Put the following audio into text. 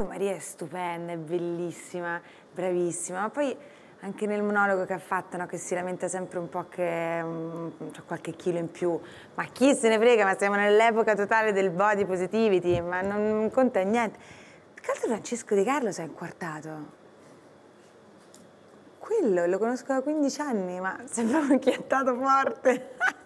comunque Maria è stupenda, è bellissima, bravissima, ma poi anche nel monologo che ha fatto, no, che si lamenta sempre un po' che um, mm, c'è qualche chilo in più, ma chi se ne frega, ma siamo nell'epoca totale del body positivity, ma non conta niente. Che altro Francesco Di Carlo si è inquartato? Quello, lo conosco da 15 anni, ma sembra un chiattato forte.